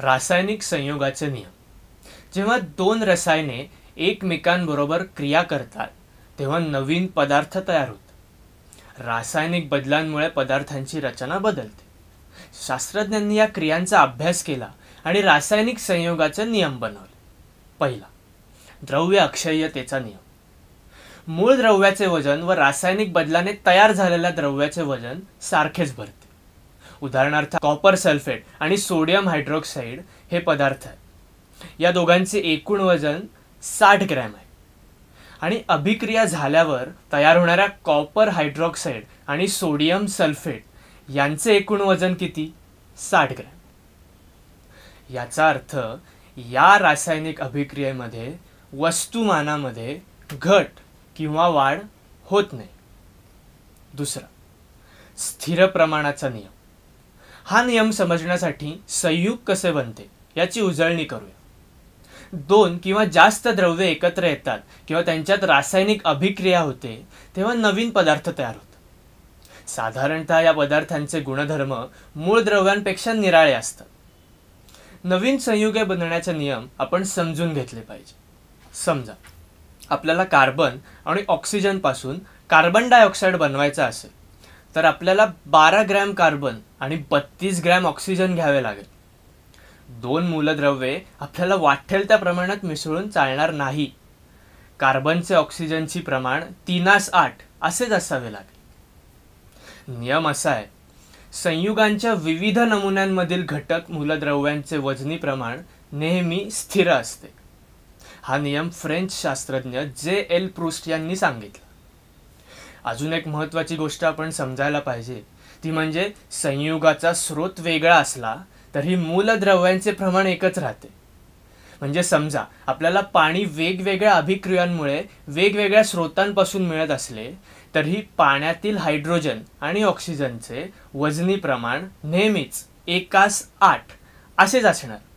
रासायनिक संयोगाचे नियम जेव्हा दोन रसायने एकमेकांबरोबर क्रिया करतात तेव्हा नवीन पदार्थ तयार होतात रासायनिक बदलांमुळे पदार्थांची रचना बदलते शास्त्रज्ञांनी या क्रियांचा अभ्यास केला आणि रासायनिक संयोगाचे नियम बनवले पहिला द्रव्य अक्षय्यतेचा नियम मूळ द्रव्याचे वजन व रासायनिक बदलाने तयार झालेल्या द्रव्याचे वजन सारखेच भरते उदाहरणार्थ कॉपर सल्फेट आणि सोडियम हायड्रॉक्साईड हे पदार्थ आहे या दोघांचे एकूण वजन साठ ग्रॅम आहे आणि अभिक्रिया झाल्यावर तयार होणाऱ्या कॉपर हायड्रॉक्साईड आणि सोडियम सल्फेट यांचे एकूण वजन किती साठ ग्रॅम याचा अर्थ या रासायनिक अभिक्रियेमध्ये वस्तुमानामध्ये घट किंवा वाढ होत नाही दुसरा स्थिर प्रमाणाचा नियम हा नियम समजण्यासाठी संयुग कसे बनते याची उजळणी करूया दोन किंवा जास्त द्रव्ये एकत्र येतात किंवा त्यांच्यात रासायनिक अभिक्रिया होते तेव्हा नवीन पदार्थ तयार होतात साधारणतः या पदार्थांचे गुणधर्म मूळ द्रव्यांपेक्षा निराळे असतात नवीन संयुगे बनण्याचे नियम आपण समजून घेतले पाहिजे समजा आपल्याला कार्बन आणि ऑक्सिजनपासून कार्बन डायऑक्साईड बनवायचा असेल तर आपल्याला बारा ग्रॅम कार्बन आणि बत्तीस ग्रॅम ऑक्सिजन घ्यावे लागेल दोन मूलद्रव्ये आपल्याला वाटेल त्या प्रमाणात मिसळून चालणार नाही कार्बनचे ऑक्सिजनची प्रमाण तीनास आठ असेच असावे लागेल नियम असा आहे संयुगांच्या विविध नमुन्यांमधील घटक मूलद्रव्यांचे वजनी प्रमाण नेहमी स्थिर असते हा नियम फ्रेंच शास्त्रज्ञ जे एल प्रुस्ट यांनी सांगितला अजून एक महत्त्वाची गोष्ट आपण समजायला पाहिजे ती म्हणजे संयुगाचा स्रोत वेगळा असला तरी मूलद्रव्यांचे प्रमाण एकच राहते म्हणजे समजा आपल्याला पाणी वेगवेगळ्या अभिक्रियांमुळे वेगवेगळ्या स्रोतांपासून मिळत असले तरी पाण्यातील हायड्रोजन आणि ऑक्सिजनचे वजनी प्रमाण नेहमीच एकास आठ असेच असणार